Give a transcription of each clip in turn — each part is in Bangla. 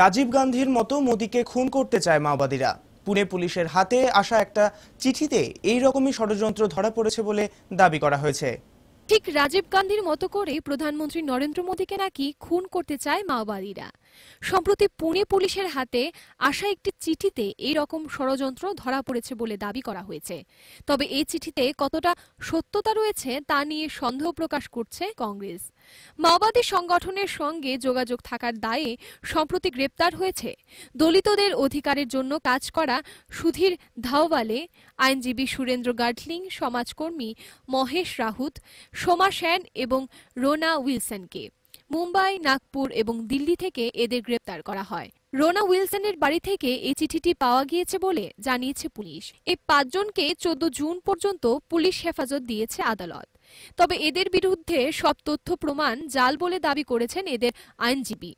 রাজীব গান্ধীর মতো মোদীকে খুন করতে চায় মাওবাদীরা পুনে পুলিশের হাতে আসা একটা চিঠিতে এই রকমই ষড়যন্ত্র ধরা পড়েছে বলে দাবি করা হয়েছে ঠিক রাজীব গান্ধীর মতো করে প্রধানমন্ত্রী নরেন্দ্র মোদীকে নাকি খুন করতে চায় মাওবাদীরা সম্প্রতি পুনে পুলিশের হাতে আসা একটি চিঠিতে এই রকম ষড়যন্ত্র ধরা পড়েছে বলে দাবি করা হয়েছে তবে এই চিঠিতে কতটা সত্যতা রয়েছে তা নিয়ে সন্দেহ প্রকাশ করছে কংগ্রেস মাওবাদী সংগঠনের সঙ্গে যোগাযোগ থাকার দায়ে সম্প্রতি গ্রেপ্তার হয়েছে দলিতদের অধিকারের জন্য কাজ করা সুধীর ধাওয়ালে আইনজীবী সুরেন্দ্র গার্ডলিং সমাজকর্মী মহেশ রাহুত সোমা সেন এবং রোনা উইলসনকে মুম্বাই নাগপুর এবং দিল্লি থেকে এদের গ্রেপ্তার করা হয় রোনা উইলসনের বাড়ি থেকে এই চিঠিটি পাওয়া গিয়েছে বলে জানিয়েছে পুলিশ এই পাঁচজনকে চোদ্দ জুন পর্যন্ত পুলিশ হেফাজত দিয়েছে আদালত তবে এদের বিরুদ্ধে সব তথ্য প্রমাণ জাল বলে দাবি করেছেন এদের আইনজীবী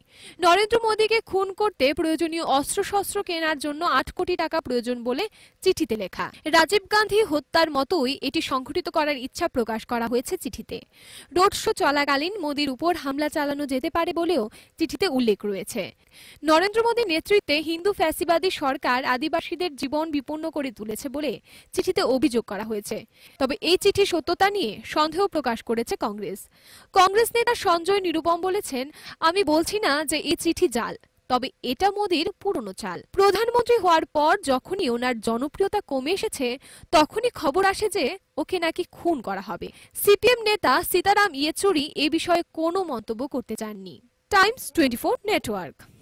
নরেন্দ্র মোদীকে খুন করতে প্রয়োজনীয় অস্ত্রশস্ত্র কেনার জন্য আট কোটি টাকা প্রয়োজন বলে চিঠিতে লেখা রাজীব গান্ধী হত্যার মতোই এটি সংঘটিত করার ইচ্ছা প্রকাশ করা হয়েছে চিঠিতে রোড শো চলাকালীন মোদীর উপর হামলা চালানো যেতে পারে বলেও চিঠিতে উল্লেখ রয়েছে নরেন্দ্র মোদীর নেতৃত্বে হিন্দু ফ্যাসিবাদী সরকার আদিবাসীদের জীবন বিপন্ন করে তুলেছে বলে চিঠিতে অভিযোগ করা হয়েছে তবে এই চিঠি সত্যতা নিয়ে সন্দেহ প্রকাশ করেছে কংগ্রেস কংগ্রেস নেতা সঞ্জয় নিরুপম বলেছেন আমি বলছি না যে এই চিঠি জাল তবে এটা মোদির পুরনো চাল প্রধানমন্ত্রী হওয়ার পর যখনই ওনার জনপ্রিয়তা কমে এসেছে তখনই খবর আসে যে ওকে নাকি খুন করা হবে সিপিএম নেতা সীতারাম ইয়েচুরি এ বিষয়ে কোনো মন্তব্য করতে চাননি টাইমস টোয়েন্টি নেটওয়ার্ক